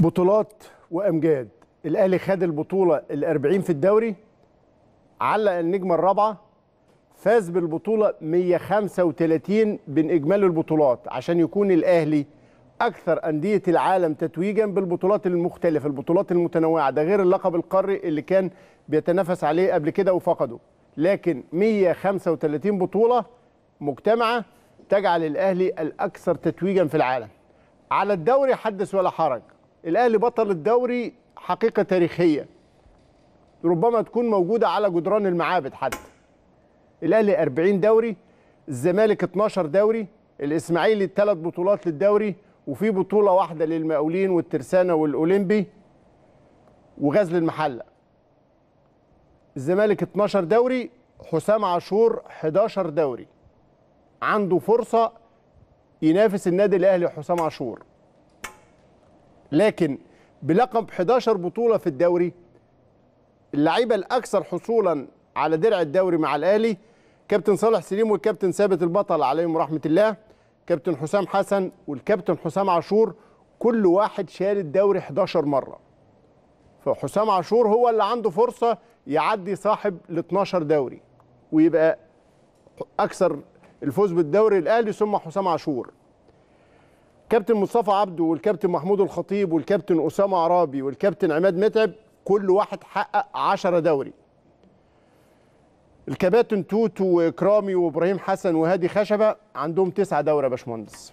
بطولات وامجاد الاهلي خد البطوله ال40 في الدوري علق النجمه الرابعه فاز بالبطوله 135 بين اجمالي البطولات عشان يكون الاهلي اكثر انديه العالم تتويجا بالبطولات المختلفه البطولات المتنوعه ده غير اللقب القاري اللي كان بيتنافس عليه قبل كده وفقده لكن 135 بطوله مجتمعه تجعل الاهلي الاكثر تتويجا في العالم على الدوري حدث ولا حرج الاهلي بطل الدوري حقيقه تاريخيه ربما تكون موجوده على جدران المعابد حتى الاهلي 40 دوري الزمالك 12 دوري الاسماعيلي ثلاث بطولات للدوري وفي بطوله واحده للمقاولين والترسانه والاولمبي وغزل المحله الزمالك 12 دوري حسام عاشور 11 دوري عنده فرصه ينافس النادي الاهلي حسام عاشور لكن بلقب 11 بطوله في الدوري اللعيبه الاكثر حصولا على درع الدوري مع الاهلي كابتن صالح سليم والكابتن ثابت البطل عليهم رحمه الله كابتن حسام حسن والكابتن حسام عاشور كل واحد شال الدوري 11 مره فحسام عاشور هو اللي عنده فرصه يعدي صاحب ال 12 دوري ويبقى اكثر الفوز بالدوري الاهلي ثم حسام عاشور كابتن مصطفى عبده والكابتن محمود الخطيب والكابتن اسامه عرابي والكابتن عماد متعب كل واحد حقق 10 دوري الكباتن توتو واكرامي وابراهيم حسن وهادي خشبه عندهم تسعة دوري يا باشمهندس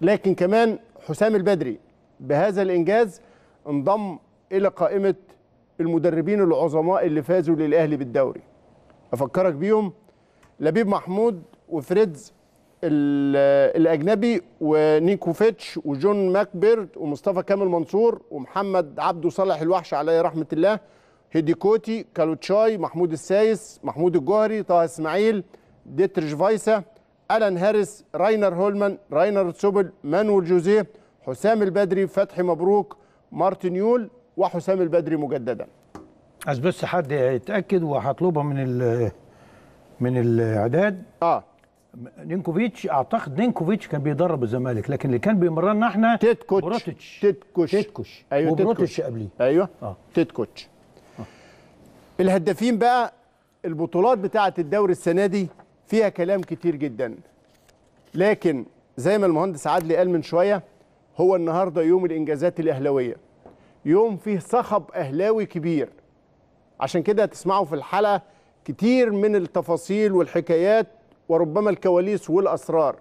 لكن كمان حسام البدري بهذا الانجاز انضم الى قائمه المدربين العظماء اللي فازوا للاهلي بالدوري افكرك بيهم لبيب محمود وفريدز الاجنبي ونيكوفيتش وجون ماكبيرد ومصطفى كامل منصور ومحمد عبده صالح الوحش عليه رحمه الله هيدي كوتي كالوتشاي محمود السايس محمود الجوهري طه اسماعيل ديترش فايسا الان هاريس راينر هولمان راينر سوبل مانويل جوزيه حسام البدري فتحي مبروك مارتن يول وحسام البدري مجددا عايز بس حد يتاكد وهطلبها من ال من الاعداد اه نينكوفيتش اعتقد نينكوفيتش كان بيدرب الزمالك لكن اللي كان بيمرنا احنا تيتكوتش بروتش تيتكوتش تيتكوش ايوه تيتكوتش قبليه ايوه آه. تيتكوتش آه. الهدافين بقى البطولات بتاعه الدوري السنه دي فيها كلام كتير جدا لكن زي ما المهندس عادل قال من شويه هو النهارده يوم الانجازات الاهلاويه يوم فيه صخب اهلاوي كبير عشان كده هتسمعوا في الحلقه كتير من التفاصيل والحكايات وربما الكواليس والأسرار